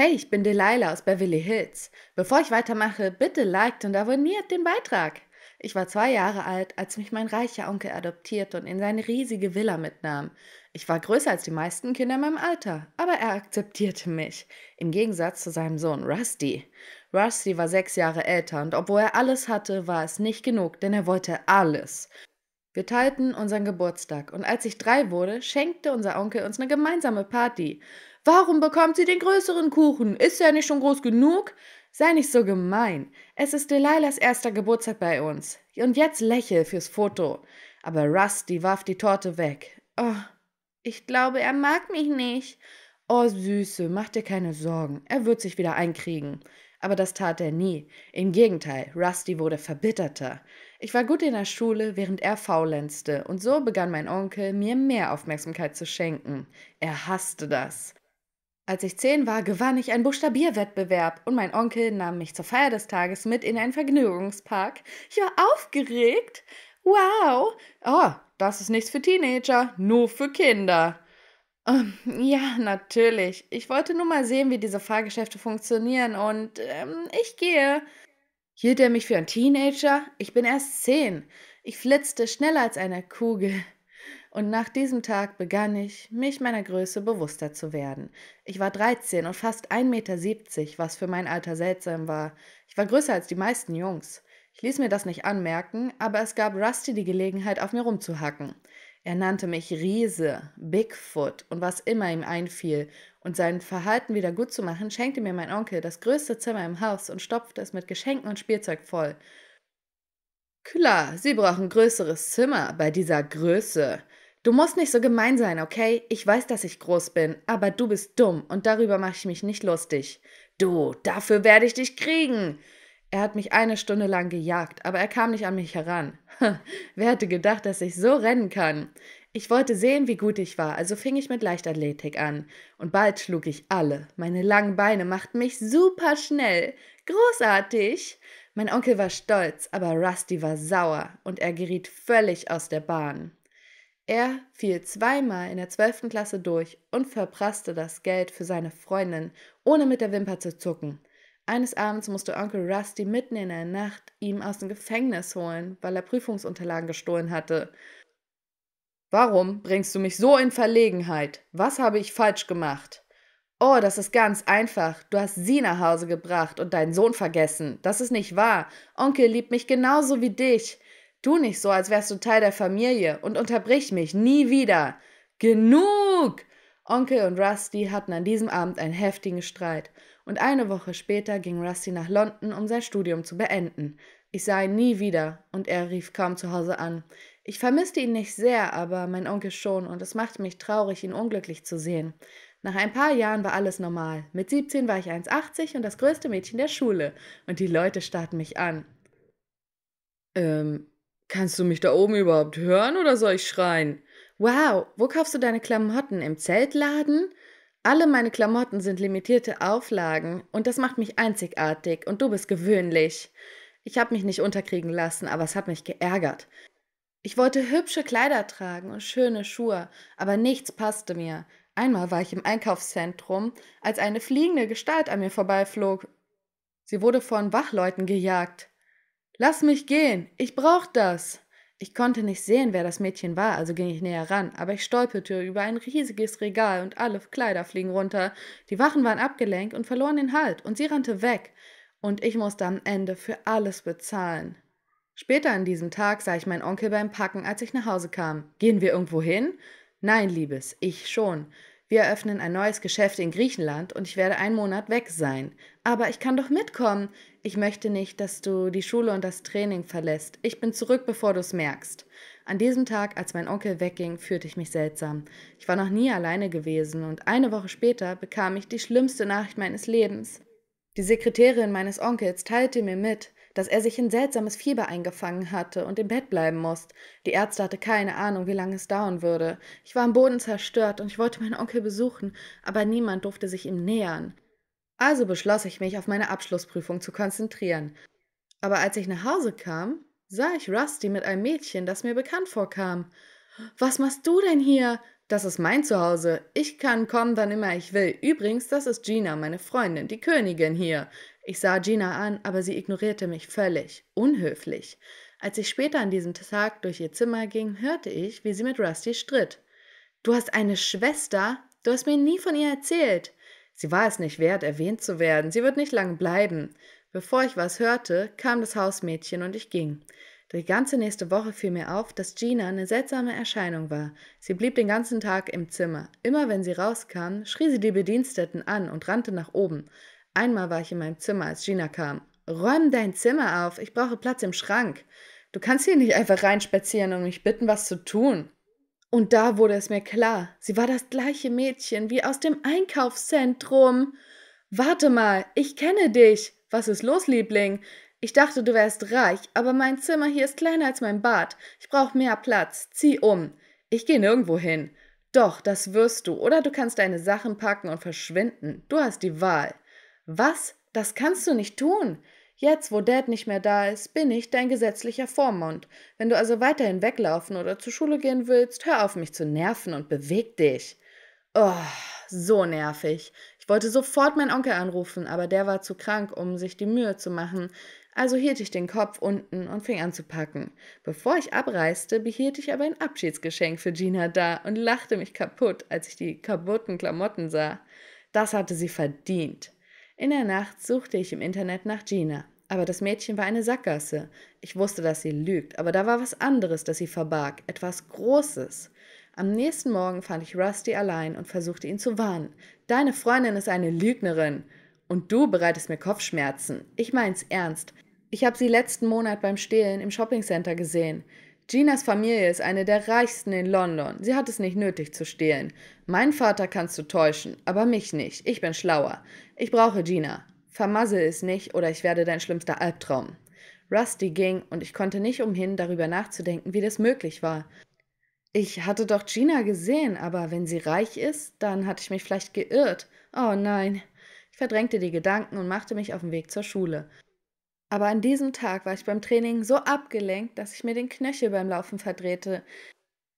Hey, ich bin Delilah aus Beverly Hills. Bevor ich weitermache, bitte liked und abonniert den Beitrag. Ich war zwei Jahre alt, als mich mein reicher Onkel adoptierte und in seine riesige Villa mitnahm. Ich war größer als die meisten Kinder in meinem Alter, aber er akzeptierte mich, im Gegensatz zu seinem Sohn Rusty. Rusty war sechs Jahre älter und obwohl er alles hatte, war es nicht genug, denn er wollte alles. Wir teilten unseren Geburtstag und als ich drei wurde, schenkte unser Onkel uns eine gemeinsame Party. Warum bekommt sie den größeren Kuchen? Ist er nicht schon groß genug? Sei nicht so gemein. Es ist Delilahs erster Geburtstag bei uns. Und jetzt lächel fürs Foto. Aber Rusty warf die Torte weg. Oh, ich glaube, er mag mich nicht. Oh, Süße, mach dir keine Sorgen. Er wird sich wieder einkriegen. Aber das tat er nie. Im Gegenteil, Rusty wurde verbitterter. Ich war gut in der Schule, während er faulenzte, und so begann mein Onkel, mir mehr Aufmerksamkeit zu schenken. Er hasste das. Als ich zehn war, gewann ich einen Buchstabierwettbewerb und mein Onkel nahm mich zur Feier des Tages mit in einen Vergnügungspark. Ich war aufgeregt. Wow. Oh, das ist nichts für Teenager, nur für Kinder. Ähm, ja, natürlich. Ich wollte nur mal sehen, wie diese Fahrgeschäfte funktionieren und ähm, ich gehe. Hielt er mich für ein Teenager? Ich bin erst zehn. Ich flitzte schneller als eine Kugel. Und nach diesem Tag begann ich, mich meiner Größe bewusster zu werden. Ich war 13 und fast 1,70 Meter, was für mein Alter seltsam war. Ich war größer als die meisten Jungs. Ich ließ mir das nicht anmerken, aber es gab Rusty die Gelegenheit, auf mir rumzuhacken. Er nannte mich Riese, Bigfoot und was immer ihm einfiel. Und sein Verhalten wieder gut zu machen, schenkte mir mein Onkel das größte Zimmer im Haus und stopfte es mit Geschenken und Spielzeug voll. Klar, Sie brauchen größeres Zimmer bei dieser Größe. Du musst nicht so gemein sein, okay? Ich weiß, dass ich groß bin, aber du bist dumm und darüber mache ich mich nicht lustig. Du, dafür werde ich dich kriegen. Er hat mich eine Stunde lang gejagt, aber er kam nicht an mich heran. Wer hätte gedacht, dass ich so rennen kann? Ich wollte sehen, wie gut ich war, also fing ich mit Leichtathletik an. Und bald schlug ich alle. Meine langen Beine machten mich super schnell. Großartig! Mein Onkel war stolz, aber Rusty war sauer und er geriet völlig aus der Bahn. Er fiel zweimal in der 12. Klasse durch und verprasste das Geld für seine Freundin, ohne mit der Wimper zu zucken. Eines Abends musste Onkel Rusty mitten in der Nacht ihm aus dem Gefängnis holen, weil er Prüfungsunterlagen gestohlen hatte. Warum bringst du mich so in Verlegenheit? Was habe ich falsch gemacht? Oh, das ist ganz einfach. Du hast sie nach Hause gebracht und deinen Sohn vergessen. Das ist nicht wahr. Onkel liebt mich genauso wie dich. Tu nicht so, als wärst du Teil der Familie und unterbrich mich nie wieder. Genug! Onkel und Rusty hatten an diesem Abend einen heftigen Streit und eine Woche später ging Rusty nach London, um sein Studium zu beenden. Ich sah ihn nie wieder und er rief kaum zu Hause an. Ich vermisste ihn nicht sehr, aber mein Onkel schon und es machte mich traurig, ihn unglücklich zu sehen. Nach ein paar Jahren war alles normal. Mit 17 war ich 1,80 und das größte Mädchen der Schule und die Leute starrten mich an. Ähm, Kannst du mich da oben überhaupt hören oder soll ich schreien? Wow, wo kaufst du deine Klamotten? Im Zeltladen? Alle meine Klamotten sind limitierte Auflagen und das macht mich einzigartig und du bist gewöhnlich. Ich habe mich nicht unterkriegen lassen, aber es hat mich geärgert. Ich wollte hübsche Kleider tragen und schöne Schuhe, aber nichts passte mir. Einmal war ich im Einkaufszentrum, als eine fliegende Gestalt an mir vorbeiflog. Sie wurde von Wachleuten gejagt. Lass mich gehen, ich brauch das. Ich konnte nicht sehen, wer das Mädchen war, also ging ich näher ran, aber ich stolperte über ein riesiges Regal und alle Kleider fliegen runter. Die Wachen waren abgelenkt und verloren den Halt und sie rannte weg. Und ich musste am Ende für alles bezahlen. Später an diesem Tag sah ich meinen Onkel beim Packen, als ich nach Hause kam. Gehen wir irgendwo hin? Nein, Liebes, ich schon. Wir eröffnen ein neues Geschäft in Griechenland und ich werde einen Monat weg sein. Aber ich kann doch mitkommen. Ich möchte nicht, dass du die Schule und das Training verlässt. Ich bin zurück, bevor du es merkst. An diesem Tag, als mein Onkel wegging, fühlte ich mich seltsam. Ich war noch nie alleine gewesen und eine Woche später bekam ich die schlimmste Nachricht meines Lebens. Die Sekretärin meines Onkels teilte mir mit, dass er sich in seltsames Fieber eingefangen hatte und im Bett bleiben musste. Die Ärzte hatte keine Ahnung, wie lange es dauern würde. Ich war am Boden zerstört und ich wollte meinen Onkel besuchen, aber niemand durfte sich ihm nähern. Also beschloss ich mich, auf meine Abschlussprüfung zu konzentrieren. Aber als ich nach Hause kam, sah ich Rusty mit einem Mädchen, das mir bekannt vorkam. Was machst du denn hier? Das ist mein Zuhause. Ich kann kommen, wann immer ich will. Übrigens, das ist Gina, meine Freundin, die Königin hier. Ich sah Gina an, aber sie ignorierte mich völlig, unhöflich. Als ich später an diesem Tag durch ihr Zimmer ging, hörte ich, wie sie mit Rusty stritt. Du hast eine Schwester? Du hast mir nie von ihr erzählt. Sie war es nicht wert, erwähnt zu werden. Sie wird nicht lange bleiben. Bevor ich was hörte, kam das Hausmädchen und ich ging. Die ganze nächste Woche fiel mir auf, dass Gina eine seltsame Erscheinung war. Sie blieb den ganzen Tag im Zimmer. Immer wenn sie rauskam, schrie sie die Bediensteten an und rannte nach oben. Einmal war ich in meinem Zimmer, als Gina kam. Räum dein Zimmer auf, ich brauche Platz im Schrank. Du kannst hier nicht einfach reinspazieren und mich bitten, was zu tun. Und da wurde es mir klar, sie war das gleiche Mädchen wie aus dem Einkaufszentrum. Warte mal, ich kenne dich. Was ist los, Liebling? Ich dachte, du wärst reich, aber mein Zimmer hier ist kleiner als mein Bad. Ich brauche mehr Platz. Zieh um. Ich gehe nirgendwo hin. Doch, das wirst du. Oder du kannst deine Sachen packen und verschwinden. Du hast die Wahl. Was? Das kannst du nicht tun. Jetzt, wo Dad nicht mehr da ist, bin ich dein gesetzlicher Vormund. Wenn du also weiterhin weglaufen oder zur Schule gehen willst, hör auf, mich zu nerven und beweg dich. Oh, so nervig. Ich wollte sofort meinen Onkel anrufen, aber der war zu krank, um sich die Mühe zu machen. Also hielt ich den Kopf unten und fing an zu packen. Bevor ich abreiste, behielt ich aber ein Abschiedsgeschenk für Gina da und lachte mich kaputt, als ich die kaputten Klamotten sah. Das hatte sie verdient. In der Nacht suchte ich im Internet nach Gina, aber das Mädchen war eine Sackgasse. Ich wusste, dass sie lügt, aber da war was anderes, das sie verbarg, etwas Großes. Am nächsten Morgen fand ich Rusty allein und versuchte ihn zu warnen. Deine Freundin ist eine Lügnerin. Und du bereitest mir Kopfschmerzen. Ich mein's ernst. Ich habe sie letzten Monat beim Stehlen im Shoppingcenter gesehen. Ginas Familie ist eine der reichsten in London. Sie hat es nicht nötig zu stehlen. Mein Vater kannst du täuschen, aber mich nicht. Ich bin schlauer. Ich brauche Gina. Vermasse es nicht oder ich werde dein schlimmster Albtraum. Rusty ging und ich konnte nicht umhin, darüber nachzudenken, wie das möglich war. Ich hatte doch Gina gesehen, aber wenn sie reich ist, dann hatte ich mich vielleicht geirrt. Oh nein. Ich verdrängte die Gedanken und machte mich auf den Weg zur Schule. Aber an diesem Tag war ich beim Training so abgelenkt, dass ich mir den Knöchel beim Laufen verdrehte.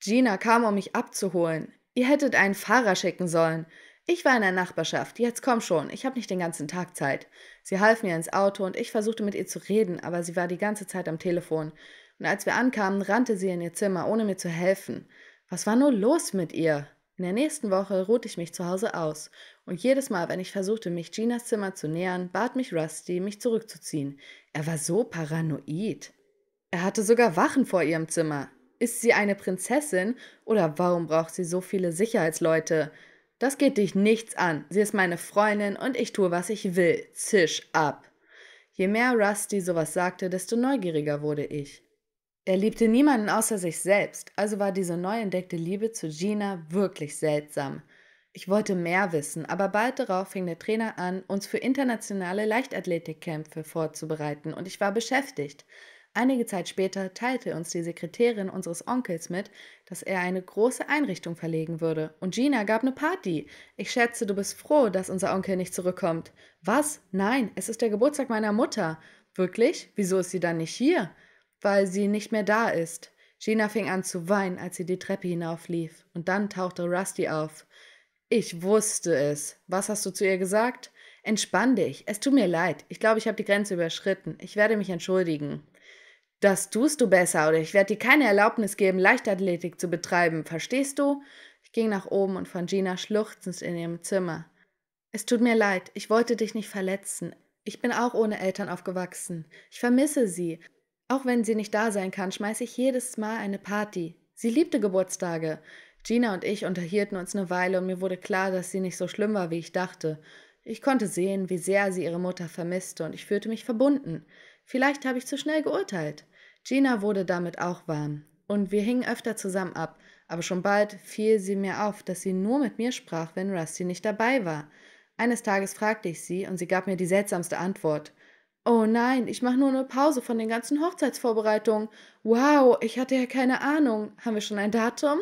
Gina kam, um mich abzuholen. Ihr hättet einen Fahrer schicken sollen. Ich war in der Nachbarschaft. Jetzt komm schon, ich habe nicht den ganzen Tag Zeit. Sie half mir ins Auto und ich versuchte mit ihr zu reden, aber sie war die ganze Zeit am Telefon. Und als wir ankamen, rannte sie in ihr Zimmer, ohne mir zu helfen. Was war nur los mit ihr? In der nächsten Woche ruhte ich mich zu Hause aus und jedes Mal, wenn ich versuchte, mich Ginas Zimmer zu nähern, bat mich Rusty, mich zurückzuziehen. Er war so paranoid. Er hatte sogar Wachen vor ihrem Zimmer. Ist sie eine Prinzessin oder warum braucht sie so viele Sicherheitsleute? Das geht dich nichts an. Sie ist meine Freundin und ich tue, was ich will. Zisch ab. Je mehr Rusty sowas sagte, desto neugieriger wurde ich. Er liebte niemanden außer sich selbst, also war diese neu entdeckte Liebe zu Gina wirklich seltsam. Ich wollte mehr wissen, aber bald darauf fing der Trainer an, uns für internationale Leichtathletikkämpfe vorzubereiten und ich war beschäftigt. Einige Zeit später teilte uns die Sekretärin unseres Onkels mit, dass er eine große Einrichtung verlegen würde. Und Gina gab eine Party. Ich schätze, du bist froh, dass unser Onkel nicht zurückkommt. Was? Nein, es ist der Geburtstag meiner Mutter. Wirklich? Wieso ist sie dann nicht hier? Weil sie nicht mehr da ist. Gina fing an zu weinen, als sie die Treppe hinauflief. Und dann tauchte Rusty auf. Ich wusste es. Was hast du zu ihr gesagt? Entspann dich. Es tut mir leid. Ich glaube, ich habe die Grenze überschritten. Ich werde mich entschuldigen. Das tust du besser, oder ich werde dir keine Erlaubnis geben, Leichtathletik zu betreiben. Verstehst du? Ich ging nach oben und fand Gina schluchzend in ihrem Zimmer. Es tut mir leid. Ich wollte dich nicht verletzen. Ich bin auch ohne Eltern aufgewachsen. Ich vermisse sie. Auch wenn sie nicht da sein kann, schmeiße ich jedes Mal eine Party. Sie liebte Geburtstage. Gina und ich unterhielten uns eine Weile und mir wurde klar, dass sie nicht so schlimm war, wie ich dachte. Ich konnte sehen, wie sehr sie ihre Mutter vermisste und ich fühlte mich verbunden. Vielleicht habe ich zu schnell geurteilt. Gina wurde damit auch warm und wir hingen öfter zusammen ab, aber schon bald fiel sie mir auf, dass sie nur mit mir sprach, wenn Rusty nicht dabei war. Eines Tages fragte ich sie und sie gab mir die seltsamste Antwort. Oh nein, ich mache nur eine Pause von den ganzen Hochzeitsvorbereitungen. Wow, ich hatte ja keine Ahnung. Haben wir schon ein Datum?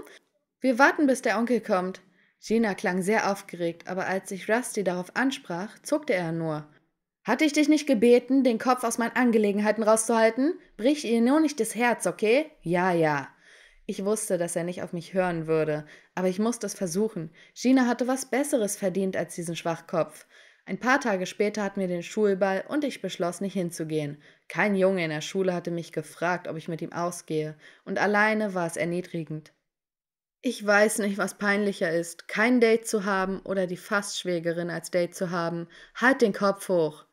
Wir warten, bis der Onkel kommt. Gina klang sehr aufgeregt, aber als sich Rusty darauf ansprach, zuckte er nur. Hatte ich dich nicht gebeten, den Kopf aus meinen Angelegenheiten rauszuhalten? Brich ihr nur nicht das Herz, okay? Ja, ja. Ich wusste, dass er nicht auf mich hören würde, aber ich musste es versuchen. Gina hatte was Besseres verdient als diesen Schwachkopf. Ein paar Tage später hatten wir den Schulball und ich beschloss, nicht hinzugehen. Kein Junge in der Schule hatte mich gefragt, ob ich mit ihm ausgehe, und alleine war es erniedrigend. Ich weiß nicht, was peinlicher ist, kein Date zu haben oder die Fastschwägerin als Date zu haben. Halt den Kopf hoch.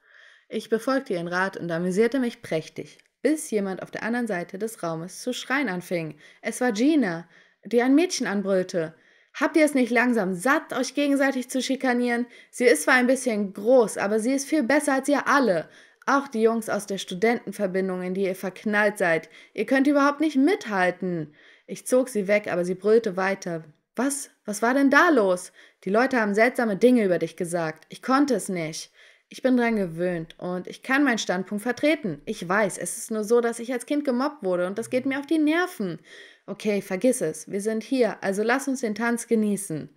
Ich befolgte ihren Rat und amüsierte mich prächtig, bis jemand auf der anderen Seite des Raumes zu schreien anfing. Es war Gina, die ein Mädchen anbrüllte. Habt ihr es nicht langsam satt, euch gegenseitig zu schikanieren? Sie ist zwar ein bisschen groß, aber sie ist viel besser als ihr alle. Auch die Jungs aus der Studentenverbindung, in die ihr verknallt seid. Ihr könnt überhaupt nicht mithalten. Ich zog sie weg, aber sie brüllte weiter. Was? Was war denn da los? Die Leute haben seltsame Dinge über dich gesagt. Ich konnte es nicht. Ich bin dran gewöhnt und ich kann meinen Standpunkt vertreten. Ich weiß, es ist nur so, dass ich als Kind gemobbt wurde und das geht mir auf die Nerven. Okay, vergiss es. Wir sind hier, also lass uns den Tanz genießen.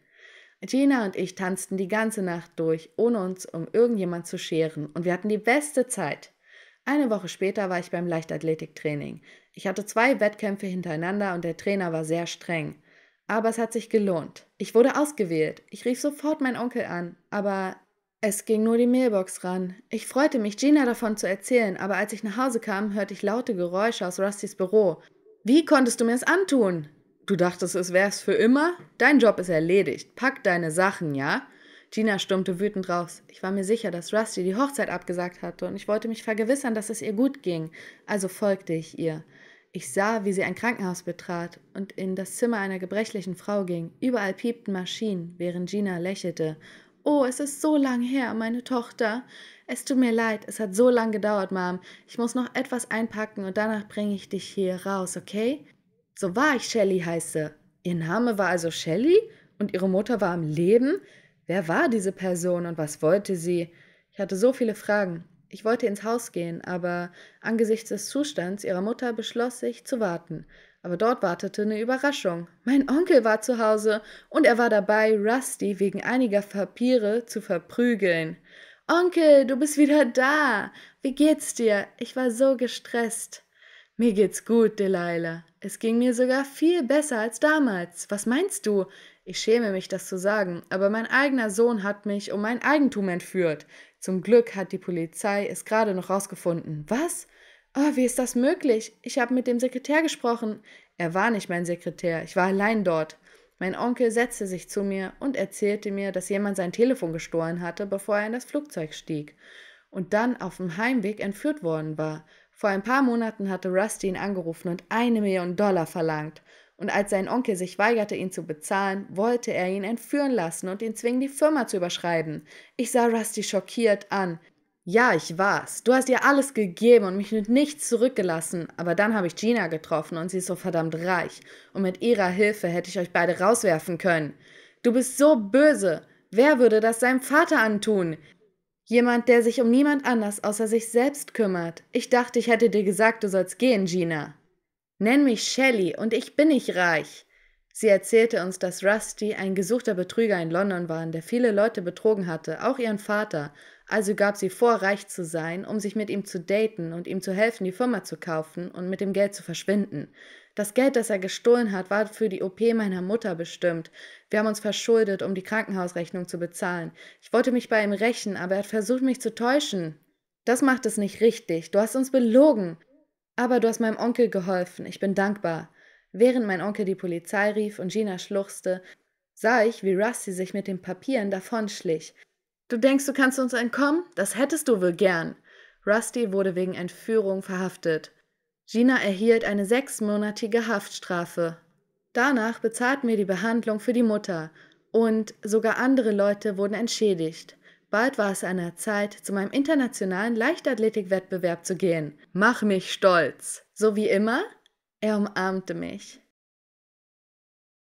Gina und ich tanzten die ganze Nacht durch, ohne uns um irgendjemand zu scheren und wir hatten die beste Zeit. Eine Woche später war ich beim Leichtathletiktraining. Ich hatte zwei Wettkämpfe hintereinander und der Trainer war sehr streng. Aber es hat sich gelohnt. Ich wurde ausgewählt. Ich rief sofort meinen Onkel an, aber es ging nur die Mailbox ran. Ich freute mich, Gina davon zu erzählen, aber als ich nach Hause kam, hörte ich laute Geräusche aus Rustys Büro. Wie konntest du mir es antun? Du dachtest, es wär's für immer? Dein Job ist erledigt. Pack deine Sachen, ja? Gina stürmte wütend raus. Ich war mir sicher, dass Rusty die Hochzeit abgesagt hatte und ich wollte mich vergewissern, dass es ihr gut ging. Also folgte ich ihr. Ich sah, wie sie ein Krankenhaus betrat und in das Zimmer einer gebrechlichen Frau ging. Überall piepten Maschinen, während Gina lächelte. Oh, es ist so lang her, meine Tochter. Es tut mir leid, es hat so lang gedauert, Mom. Ich muss noch etwas einpacken und danach bringe ich dich hier raus, okay? So war ich Shelley heiße. Ihr Name war also Shelley und ihre Mutter war am Leben? Wer war diese Person und was wollte sie? Ich hatte so viele Fragen. Ich wollte ins Haus gehen, aber angesichts des Zustands ihrer Mutter beschloss ich zu warten. Aber dort wartete eine Überraschung. Mein Onkel war zu Hause und er war dabei, Rusty wegen einiger Papiere zu verprügeln. Onkel, du bist wieder da. Wie geht's dir? Ich war so gestresst. Mir geht's gut, Delilah. Es ging mir sogar viel besser als damals. Was meinst du? Ich schäme mich, das zu sagen, aber mein eigener Sohn hat mich um mein Eigentum entführt. Zum Glück hat die Polizei es gerade noch rausgefunden. Was? Oh, wie ist das möglich? Ich habe mit dem Sekretär gesprochen. Er war nicht mein Sekretär, ich war allein dort. Mein Onkel setzte sich zu mir und erzählte mir, dass jemand sein Telefon gestohlen hatte, bevor er in das Flugzeug stieg und dann auf dem Heimweg entführt worden war. Vor ein paar Monaten hatte Rusty ihn angerufen und eine Million Dollar verlangt und als sein Onkel sich weigerte, ihn zu bezahlen, wollte er ihn entführen lassen und ihn zwingen, die Firma zu überschreiben. Ich sah Rusty schockiert an. Ja, ich war's. Du hast ihr alles gegeben und mich mit nichts zurückgelassen. Aber dann habe ich Gina getroffen und sie ist so verdammt reich. Und mit ihrer Hilfe hätte ich euch beide rauswerfen können. Du bist so böse. Wer würde das seinem Vater antun? Jemand, der sich um niemand anders außer sich selbst kümmert. Ich dachte, ich hätte dir gesagt, du sollst gehen, Gina. Nenn mich Shelley und ich bin nicht reich. Sie erzählte uns, dass Rusty ein gesuchter Betrüger in London war, der viele Leute betrogen hatte, auch ihren Vater, also gab sie vor, reich zu sein, um sich mit ihm zu daten und ihm zu helfen, die Firma zu kaufen und mit dem Geld zu verschwinden. Das Geld, das er gestohlen hat, war für die OP meiner Mutter bestimmt. Wir haben uns verschuldet, um die Krankenhausrechnung zu bezahlen. Ich wollte mich bei ihm rächen, aber er hat versucht, mich zu täuschen. Das macht es nicht richtig. Du hast uns belogen. Aber du hast meinem Onkel geholfen, ich bin dankbar. Während mein Onkel die Polizei rief und Gina schluchzte, sah ich, wie Rusty sich mit den Papieren davonschlich. Du denkst, du kannst uns entkommen? Das hättest du wohl gern. Rusty wurde wegen Entführung verhaftet. Gina erhielt eine sechsmonatige Haftstrafe. Danach bezahlten wir die Behandlung für die Mutter und sogar andere Leute wurden entschädigt. Bald war es an der Zeit, zu meinem internationalen Leichtathletikwettbewerb zu gehen. Mach mich stolz. So wie immer, er umarmte mich.